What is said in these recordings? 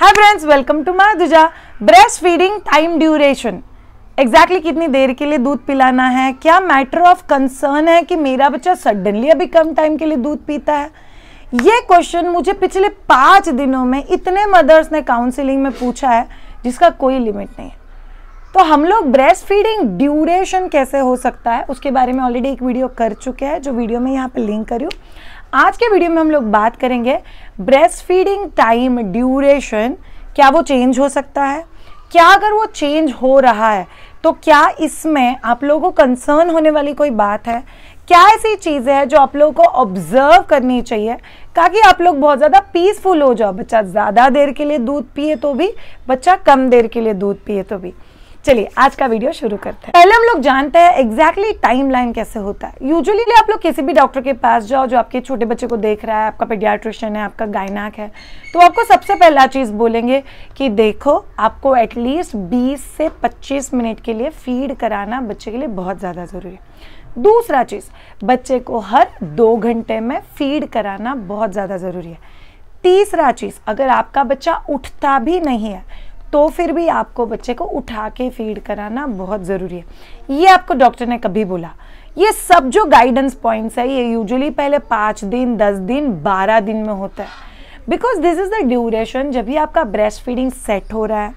Hi friends welcome to दुजा breast feeding time duration exactly कितनी देर के लिए दूध पिलाना है क्या मैटर ऑफ कंसर्न है कि मेरा बच्चा सडनली अभी कम टाइम के लिए दूध पीता है ये क्वेश्चन मुझे पिछले पाँच दिनों में इतने मदर्स ने काउंसिलिंग में पूछा है जिसका कोई लिमिट नहीं है तो हम लोग ब्रेस्ट फीडिंग ड्यूरेशन कैसे हो सकता है उसके बारे में ऑलरेडी एक वीडियो कर चुके हैं जो वीडियो में यहाँ पर लिंक करी हूँ आज के वीडियो में हम लोग बात करेंगे ब्रेस्ट फीडिंग टाइम ड्यूरेशन क्या वो चेंज हो सकता है क्या अगर वो चेंज हो रहा है तो क्या इसमें आप लोगों को कंसर्न होने वाली कोई बात है क्या ऐसी चीज़ें हैं जो आप लोगों को ऑब्जर्व करनी चाहिए ताकि आप लोग बहुत ज़्यादा पीसफुल हो जाओ बच्चा ज़्यादा देर के लिए दूध पिए तो भी बच्चा कम देर के लिए दूध पिए तो भी चलिए आज का वीडियो शुरू करते हैं पहले हम लोग जानते हैं एग्जैक्टली टाइम लाइन कैसे होता है यूजुअली आप लोग किसी भी डॉक्टर के पास जाओ जो आपके छोटे बच्चे को देख रहा है आपका पेडियाट्रिशियन है आपका गायनाक है तो आपको सबसे पहला चीज़ बोलेंगे कि देखो आपको एटलीस्ट बीस से पच्चीस मिनट के लिए फीड कराना बच्चे के लिए बहुत ज़्यादा ज़रूरी है दूसरा चीज़ बच्चे को हर दो घंटे में फीड कराना बहुत ज़्यादा ज़रूरी है तीसरा चीज़ अगर आपका बच्चा उठता भी नहीं है तो फिर भी आपको बच्चे को उठा के फीड कराना बहुत ज़रूरी है ये आपको डॉक्टर ने कभी बोला ये सब जो गाइडेंस पॉइंट्स है ये यूजुअली पहले पाँच दिन दस दिन बारह दिन में होता है because this is the duration जब भी आपका ब्रेस्ट फीडिंग सेट हो रहा है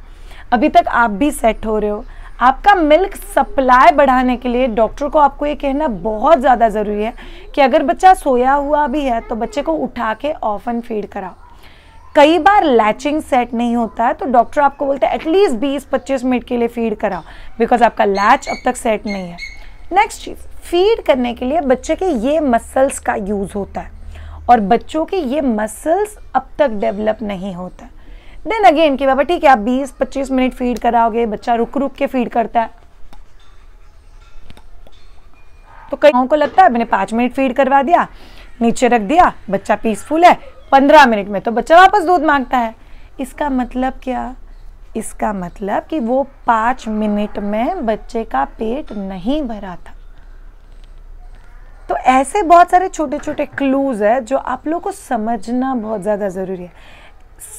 अभी तक आप भी सेट हो रहे हो आपका मिल्क सप्लाई बढ़ाने के लिए डॉक्टर को आपको ये कहना बहुत ज़्यादा ज़रूरी है कि अगर बच्चा सोया हुआ भी है तो बच्चे को उठा के ऑफन फीड कराओ कई बार लैचिंग सेट नहीं होता है तो डॉक्टर आपको बोलते हैं एटलीस्ट बीस पच्चीस मिनट के लिए फीड कराओ बिकॉज आपका लैच अब तक सेट नहीं है नेक्स्ट चीज़ फीड करने के लिए बच्चे के ये मसल्स का यूज़ होता है और बच्चों के ये मसल्स अब तक डेवलप नहीं होता देन अगेन कि बाबा ठीक है आप 20-25 मिनट फीड कराओगे बच्चा रुक रुक के फीड करता है तो कई लोगों को लगता है मैंने पांच मिनट फीड करवा दिया नीचे रख दिया बच्चा पीसफुल है पंद्रह मिनट में तो बच्चा वापस दूध मांगता है इसका मतलब क्या इसका मतलब कि वो पांच मिनट में बच्चे का पेट नहीं भरा था तो ऐसे बहुत सारे छोटे छोटे क्लूज है जो आप लोग को समझना बहुत ज़्यादा ज़रूरी है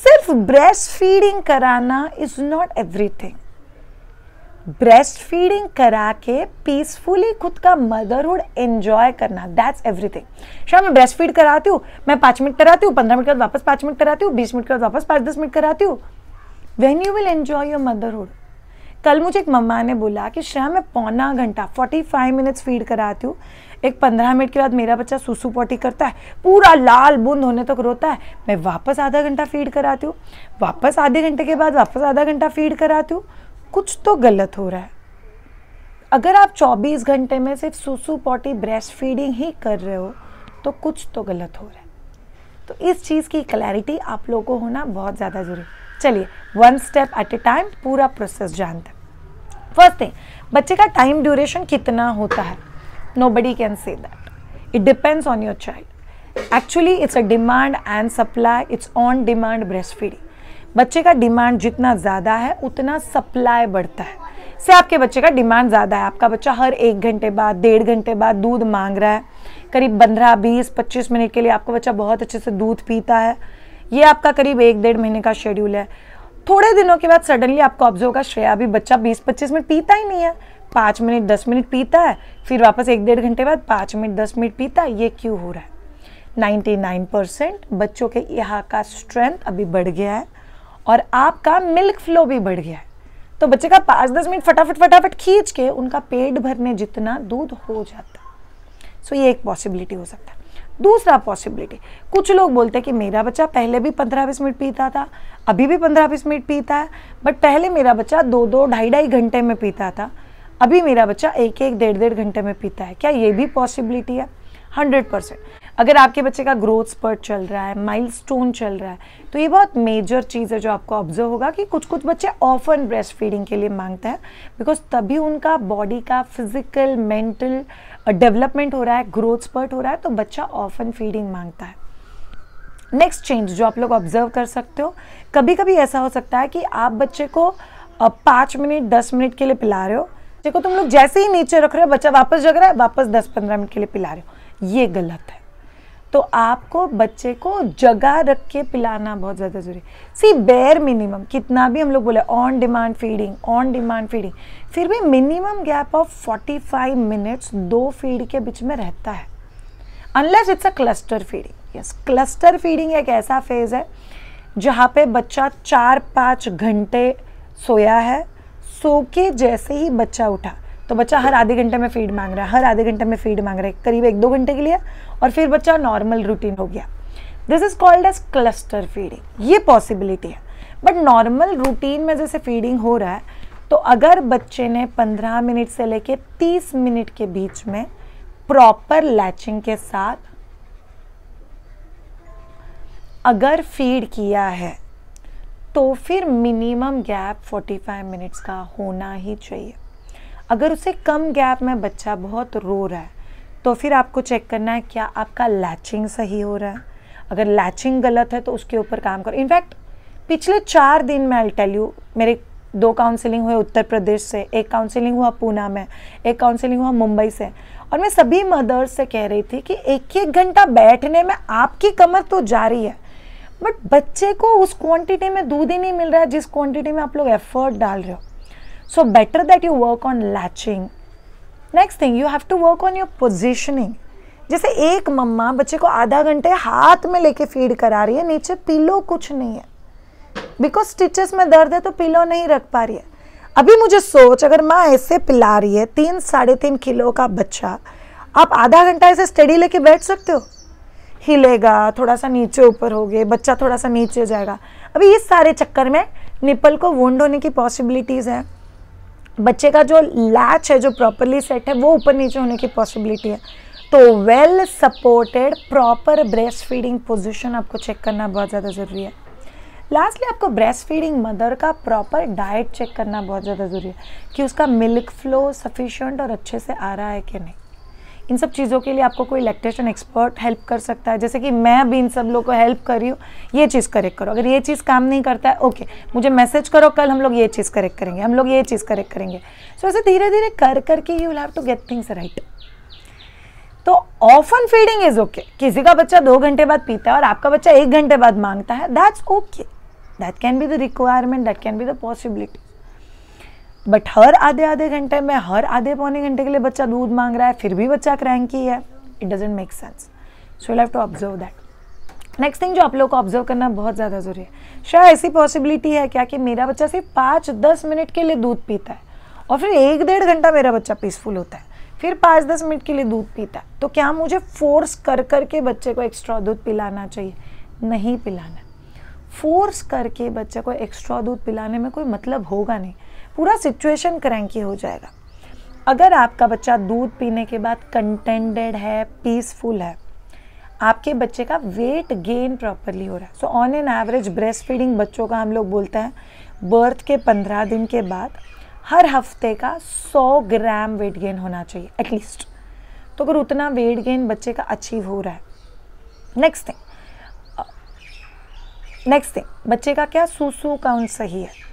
सिर्फ ब्रेस्ट फीडिंग कराना is not everything breast feeding करा के पीसफुली खुद का मदरहुड एंजॉय करना दैट्स एवरीथिंग शायद मैं ब्रेस्ट फीड कराती हूँ मैं पाँच मिनट कराती हूँ पंद्रह मिनट के बाद वापस पाँच मिनट कराती हूँ बीस मिनट के बाद वापस पाँच दस मिनट कराती हूँ when you will enjoy your motherhood कल मुझे एक मम्मा ने बोला कि श्रेया मैं पौना घंटा 45 मिनट्स फीड कराती हूँ एक 15 मिनट के बाद मेरा बच्चा सुसु पॉटी करता है पूरा लाल बूंद होने तक रोता है मैं वापस आधा घंटा फीड कराती हूँ वापस आधे घंटे के बाद वापस आधा घंटा फीड कराती हूँ कुछ तो गलत हो रहा है अगर आप 24 घंटे में सिर्फ सुसु पॉटी ब्रेस्ट फीडिंग ही कर रहे हो तो कुछ तो गलत हो रहा है तो इस चीज़ की क्लैरिटी आप लोगों को होना बहुत ज़्यादा ज़रूरी चलिए one step at a time पूरा प्रोसेस जानते हैं फर्स्ट थिंग बच्चे का टाइम ड्यूरेशन कितना होता है nobody can say that it depends on your child actually it's a demand and supply it's on demand breast feeding बच्चे का डिमांड जितना ज़्यादा है उतना सप्लाई बढ़ता है से आपके बच्चे का डिमांड ज़्यादा है आपका बच्चा हर एक घंटे बाद डेढ़ घंटे बाद दूध मांग रहा है करीब पंद्रह बीस पच्चीस मिनट के लिए आपका बच्चा बहुत अच्छे से दूध पीता है ये आपका करीब एक डेढ़ महीने का शेड्यूल है थोड़े दिनों के बाद सडनली आपको ऑब्जर्व का श्रेया अभी बच्चा बीस पच्चीस मिनट पीता ही नहीं है पाँच मिनट दस मिनट पीता है फिर वापस एक डेढ़ घंटे बाद पाँच मिनट दस मिनट पीता है ये क्यों हो रहा है नाइन्टी परसेंट बच्चों के यहाँ का स्ट्रेंथ अभी बढ़ गया है और आपका मिल्क फ्लो भी बढ़ गया है तो बच्चे का पाँच दस मिनट फटाफट फटाफट खींच के उनका पेट भरने जितना दूध हो जाता सो so, ये एक पॉसिबिलिटी हो सकता है दूसरा पॉसिबिलिटी कुछ लोग बोलते हैं कि मेरा बच्चा पहले भी पंद्रह बीस मिनट पीता था अभी भी पंद्रह बीस मिनट पीता है बट पहले मेरा बच्चा दो दो ढाई ढाई घंटे में पीता था अभी मेरा बच्चा एक एक डेढ़ डेढ़ घंटे में पीता है क्या ये भी पॉसिबिलिटी है हंड्रेड परसेंट अगर आपके बच्चे का ग्रोथ स्पर्ट चल रहा है माइलस्टोन चल रहा है तो ये बहुत मेजर चीज़ है जो आपको ऑब्जर्व होगा कि कुछ कुछ बच्चे ऑफन ब्रेस्ट फीडिंग के लिए मांगते हैं बिकॉज तभी उनका बॉडी का फिजिकल मेंटल डेवलपमेंट हो रहा है ग्रोथ स्पर्ट हो रहा है तो बच्चा ऑफन फीडिंग मांगता है नेक्स्ट चेंज जो आप लोग ऑब्जर्व कर सकते हो कभी कभी ऐसा हो सकता है कि आप बच्चे को पाँच मिनट दस मिनट के लिए पिला रहे हो देखो तुम लोग जैसे ही नीचे रख रहे हो बच्चा वापस जग रहा है वापस दस पंद्रह मिनट के लिए पिला रहे हो ये गलत है तो आपको बच्चे को जगा रख के पिलाना बहुत ज़्यादा ज़रूरी सी बेर मिनिमम कितना भी हम लोग बोले on demand feeding on demand feeding फिर भी मिनिमम गैप ऑफ 45 मिनट्स दो फीड के बीच में रहता है unless it's a cluster feeding yes cluster feeding एक ऐसा फेज़ है जहाँ पे बच्चा चार पाँच घंटे सोया है सो के जैसे ही बच्चा उठा तो बच्चा हर आधे घंटे में फीड मांग रहा है हर आधे घंटे में फीड मांग रहा है करीब एक दो घंटे के लिए और फिर बच्चा नॉर्मल रूटीन हो गया this is called as cluster feeding ये पॉसिबिलिटी है बट नॉर्मल रूटीन में जैसे फीडिंग हो रहा है तो अगर बच्चे ने 15 मिनट से लेके 30 मिनट के बीच में प्रॉपर लैचिंग के साथ अगर फीड किया है तो फिर मिनिमम गैप 45 मिनट्स का होना ही चाहिए अगर उसे कम गैप में बच्चा बहुत रो रहा है तो फिर आपको चेक करना है क्या आपका लैचिंग सही हो रहा है अगर लैचिंग गलत है तो उसके ऊपर काम करो इनफैक्ट पिछले चार दिन में आई टेल यू मेरे दो काउंसलिंग हुए उत्तर प्रदेश से एक काउंसलिंग हुआ पूना में एक काउंसलिंग हुआ मुंबई से और मैं सभी मदर्स से कह रही थी कि एक एक घंटा बैठने में आपकी कमर तो जा रही है बट बच्चे को उस क्वांटिटी में दूध ही नहीं मिल रहा है जिस क्वांटिटी में आप लोग एफर्ट डाल रहे हो So better that you work on latching. Next thing you have to work on your positioning जैसे एक मम्मा बच्चे को आधा घंटे हाथ में लेके फीड करा रही है नीचे पिलो कुछ नहीं है बिकॉज स्टिचेस में दर्द है तो पिलो नहीं रख पा रही है अभी मुझे सोच अगर माँ ऐसे पिला रही है तीन साढ़े तीन किलो का बच्चा आप आधा घंटा ऐसे स्टडी लेके बैठ सकते हो हिलेगा थोड़ा सा नीचे ऊपर हो गए बच्चा थोड़ा सा नीचे जाएगा अभी इस सारे चक्कर में निपल को वोंड होने की पॉसिबिलिटीज़ हैं बच्चे का जो लैच है जो प्रॉपरली सेट है वो ऊपर नीचे होने की पॉसिबिलिटी है तो well supported proper breast feeding position आपको चेक करना बहुत ज़्यादा ज़रूरी है लास्टली आपको ब्रेस्ट फीडिंग मदर का प्रॉपर डाइट चेक करना बहुत ज़्यादा ज़रूरी है कि उसका मिल्क फ्लो सफिशेंट और अच्छे से आ रहा है कि नहीं इन सब चीज़ों के लिए आपको कोई लैक्टेशन एक्सपर्ट हेल्प कर सकता है जैसे कि मैं भी इन सब लोगों को हेल्प कर रही हूँ ये चीज़ करेक्ट करो अगर ये चीज़ काम नहीं करता है ओके मुझे मैसेज करो कल हम लोग ये चीज़ करेक्ट करेंगे हम लोग ये चीज़ करेक्ट करेंगे सो ऐसे धीरे धीरे कर करके you have to get things right तो ऑफन फीडिंग इज ओके किसी का बच्चा दो घंटे बाद पीता है और आपका बच्चा एक घंटे बाद मांगता है that's okay that can be the requirement that can be the possibility but हर आधे आधे घंटे में हर आधे पौने घंटे के लिए बच्चा दूध मांग रहा है फिर भी बच्चा क्रैंकी है it doesn't make sense so you have to observe that next thing जो आप लोग को ऑब्जर्व करना बहुत ज़्यादा ज़रूरी है शायद ऐसी पॉसिबिलिटी है क्या कि मेरा बच्चा सिर्फ पाँच दस मिनट के लिए दूध पीता है और फिर एक डेढ़ घंटा मेरा बच्चा पीसफुल होता है फिर पाँच दस मिनट के लिए दूध पीता है तो क्या मुझे फोर्स कर करके बच्चे को एक्स्ट्रा दूध पिलाना चाहिए नहीं पिलाना फोर्स करके बच्चे को एक्स्ट्रा दूध पिलाने में कोई मतलब होगा नहीं पूरा सिचुएशन क्रैंकी हो जाएगा अगर आपका बच्चा दूध पीने के बाद कंटेंडेड है पीसफुल है आपके बच्चे का वेट गेन प्रॉपरली हो रहा है so on an average breast feeding बच्चों का हम लोग बोलते हैं बर्थ के पंद्रह दिन के बाद हर हफ्ते का सौ ग्राम वेट गेन होना चाहिए एटलीस्ट तो अगर उतना वेट गेन बच्चे का अचीव हो रहा है नेक्स्ट थिंग नेक्स्ट थिंग बच्चे का क्या सूसू काउंट सही है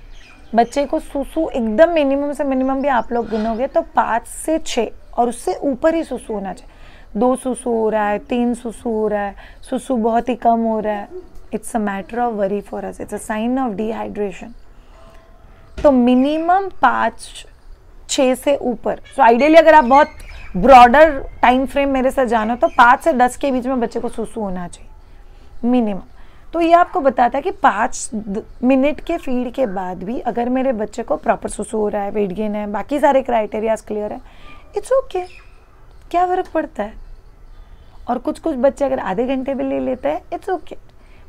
बच्चे को सुसु एकदम मिनिमम से मिनिमम भी आप लोग गिनोगे तो पाँच से छः और उससे ऊपर ही सुसु होना चाहिए दो सुसु हो रहा है तीन सुसु हो रहा है सुसु बहुत ही कम हो रहा है it's a matter of worry for us it's a sign of dehydration तो मिनिमम पाँच छः से ऊपर सो so आइडियली अगर आप बहुत ब्रॉडर टाइम फ्रेम मेरे साथ हो तो पाँच से दस के बीच में बच्चे को सुसु होना चाहिए मिनिमम तो ये आपको बताता है कि पाँच मिनट के फीड के बाद भी अगर मेरे बच्चे को प्रॉपर सुसु हो रहा है वेट गेन है बाकी सारे क्राइटेरियाज क्लियर है इट्स ओके okay. क्या फ़र्क पड़ता है और कुछ कुछ बच्चे अगर आधे घंटे भी ले लेते हैं इट्स ओके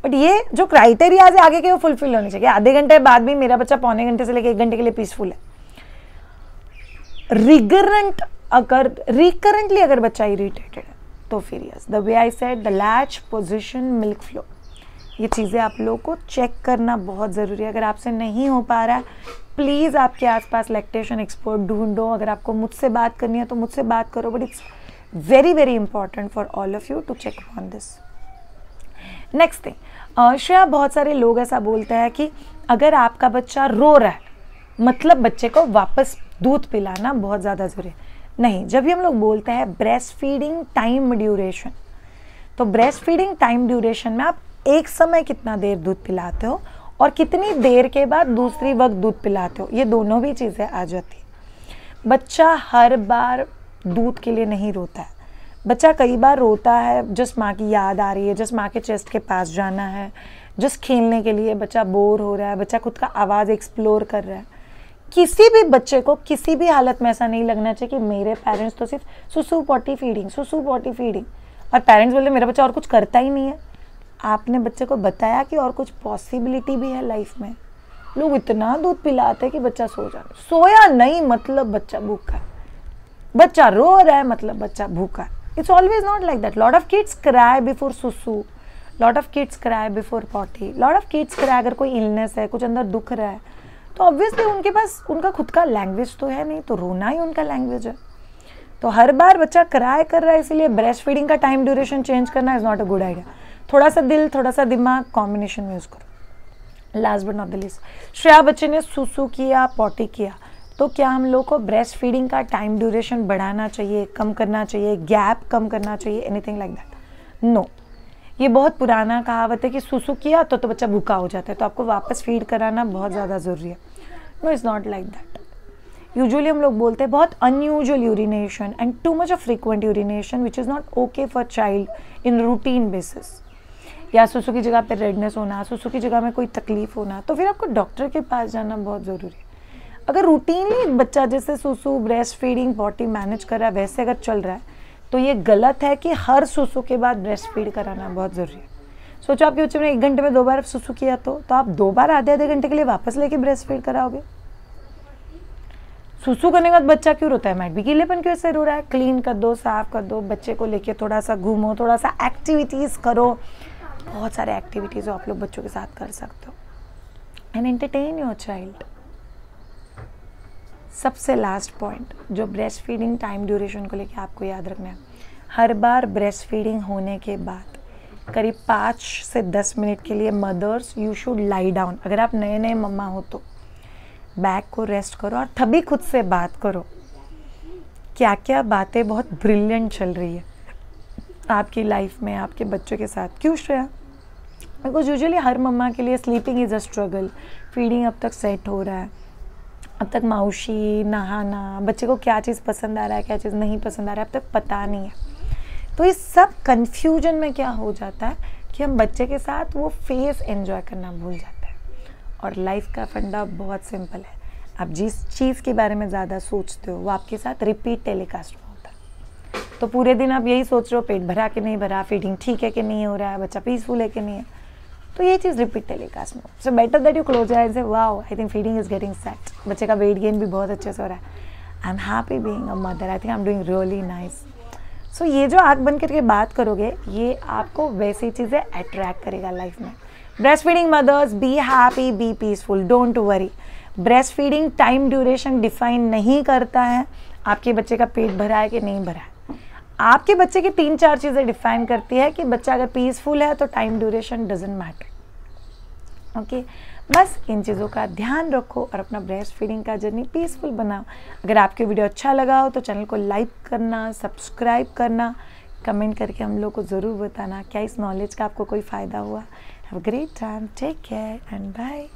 बट ये जो क्राइटेरियाज है आगे के वो फुलफिल होने चाहिए आधे घंटे बाद भी मेरा बच्चा पौने घंटे से लेकर एक घंटे के लिए पीसफुल है रिगरेंट अगर रिकरेंटली अगर बच्चा इरिटेटेड है तो फिर yes the way I said the latch position milk flow ये चीज़ें आप लोगों को चेक करना बहुत ज़रूरी है अगर आपसे नहीं हो पा रहा है प्लीज़ आपके आसपास लैक्टेशन एक्सपर्ट ढूंढो अगर आपको मुझसे बात करनी है तो मुझसे बात करो but it's very very important for all of you to check on this next thing Shreya बहुत सारे लोग ऐसा बोलते हैं कि अगर आपका बच्चा रो रहा है मतलब बच्चे को वापस दूध पिलाना बहुत ज़्यादा ज़रूरी है नहीं जब भी हम लोग बोलते हैं ब्रेस्ट फीडिंग टाइम ड्यूरेशन तो ब्रेस्ट फीडिंग टाइम ड्यूरेशन में आप एक समय कितना देर दूध पिलाते हो और कितनी देर के बाद दूसरी वक्त दूध पिलाते हो ये दोनों भी चीज़ें आ जाती बच्चा हर बार दूध के लिए नहीं रोता है बच्चा कई बार रोता है जिस माँ की याद आ रही है जिस माँ के चेस्ट के पास जाना है जिस खेलने के लिए बच्चा बोर हो रहा है बच्चा खुद का आवाज़ एक्सप्लोर कर रहा है किसी भी बच्चे को किसी भी हालत में ऐसा नहीं लगना चाहिए कि मेरे पेरेंट्स तो सिर्फ सुसु पॉटी फीडिंग सुसु पॉटी फीडिंग और पेरेंट्स बोले मेरा बच्चा और कुछ करता ही नहीं है आपने बच्चे को बताया कि और कुछ पॉसिबिलिटी भी है लाइफ में लोग इतना दूध पिलाते हैं कि बच्चा सो जाए सोया नहीं मतलब बच्चा भूखा बच्चा रो रहा है मतलब बच्चा भूखा it's always not like that lot of kids cry before सुसू lot of kids cry before potty lot of kids cry अगर कोई इलनेस है कुछ अंदर दुख रहा है तो ऑब्वियसली उनके पास उनका खुद का लैंग्वेज तो है नहीं तो रोना ही उनका लैंग्वेज है तो हर बार बच्चा क्राई कर रहा है इसीलिए ब्रेस्ट फीडिंग का टाइम ड्यूरेशन चेंज करना is not a good idea थोड़ा सा दिल थोड़ा सा दिमाग कॉम्बिनेशन में यूज़ करो last but not the least Shreya बच्चे ने सुसु किया पॉटी किया तो क्या हम लोग को ब्रेस्ट फीडिंग का टाइम ड्यूरेशन बढ़ाना चाहिए कम करना चाहिए गैप कम करना चाहिए एनीथिंग लाइक दैट नो ये बहुत पुराना कहावत है कि सुसु किया तो तो बच्चा भूखा हो जाता है तो आपको वापस फीड कराना बहुत ज़्यादा ज़रूरी है no is not like that usually हम लोग बोलते हैं बहुत unusual urination and too much of frequent urination which is not okay for child in routine basis या सुसु की जगह पर रेडनेस होना सुसु की जगह में कोई तकलीफ होना तो फिर आपको डॉक्टर के पास जाना बहुत ज़रूरी है अगर रूटीनली बच्चा जैसे सुसु ब्रेस्ट फीडिंग बॉटी मैनेज कर रहा है वैसे अगर चल रहा है तो ये गलत है कि हर सुसु के बाद ब्रेस्ट फीड कराना बहुत ज़रूरी है सोचो आपके बच्चे ने एक घंटे में दो बार सुसु किया तो तो आप दो बार आधे आधे घंटे के लिए वापस लेके ब्रेस्ट फीड कराओगे सुसु करने के बाद बच्चा क्यों रोता है मैट भी गीलेपन क्यों ऐसे रो रहा है क्लीन कर दो साफ कर दो बच्चे को लेके थोड़ा सा घूमो थोड़ा सा एक्टिविटीज़ करो बहुत सारे एक्टिविटीज़ आप लोग बच्चों के साथ कर सकते हो एंड एंटरटेन योर चाइल्ड सबसे लास्ट पॉइंट जो ब्रेस्ट फीडिंग टाइम ड्यूरेशन को लेकर आपको याद रखना है हर बार ब्रेस्ट फीडिंग होने के बाद करीब पाँच से दस मिनट के लिए mothers you should lie down अगर आप नए नए मम्मा हो तो बैक को रेस्ट करो और तभी खुद से बात करो क्या क्या बातें बहुत ब्रिलियंट चल रही है आपकी लाइफ में आपके बच्चों के साथ क्यों श्रेया बिकॉज यूजुअली हर मम्मा के लिए sleeping is a struggle feeding अब तक सेट हो रहा है अब तक माउशी नहाना बच्चे को क्या चीज़ पसंद आ रहा है क्या चीज़ नहीं पसंद आ रहा है अब तक पता नहीं है तो इस सब कन्फ्यूजन में क्या हो जाता है कि हम बच्चे के साथ वो फेस एन्जॉय करना भूल जाते हैं और लाइफ का फंडा बहुत सिंपल है आप जिस चीज़ के बारे में ज़्यादा सोचते हो वो आपके साथ रिपीट टेलीकास्ट तो पूरे दिन आप यही सोच रहे हो पेट भरा कि नहीं भरा फीडिंग ठीक है कि नहीं हो रहा है बच्चा पीसफुल है कि नहीं है तो ये चीज़ रिपीट टेलीकास्ट में so better that you close as a wow I think feeding is getting set बच्चे का वेट गेन भी बहुत अच्छे से हो रहा है I am happy being a mother I think I am doing really nice so ये जो आग बन करके बात करोगे ये आपको वैसी चीज़ें अट्रैक्ट करेगा लाइफ में breast feeding mothers be happy be peaceful don't worry breast feeding time duration define नहीं करता है आपके बच्चे का पेट भरा है कि नहीं भरा है आपके बच्चे की तीन चार चीज़ें डिफाइन करती है कि बच्चा अगर पीसफुल है तो time duration doesn't matter okay बस इन चीज़ों का ध्यान रखो और अपना ब्रेस्ट फीडिंग का जर्नी पीसफुल बनाओ अगर आपके वीडियो अच्छा लगा हो तो चैनल को लाइक करना सब्सक्राइब करना कमेंट करके हम लोग को ज़रूर बताना क्या इस नॉलेज का आपको कोई फ़ायदा हुआ have great time take care and bye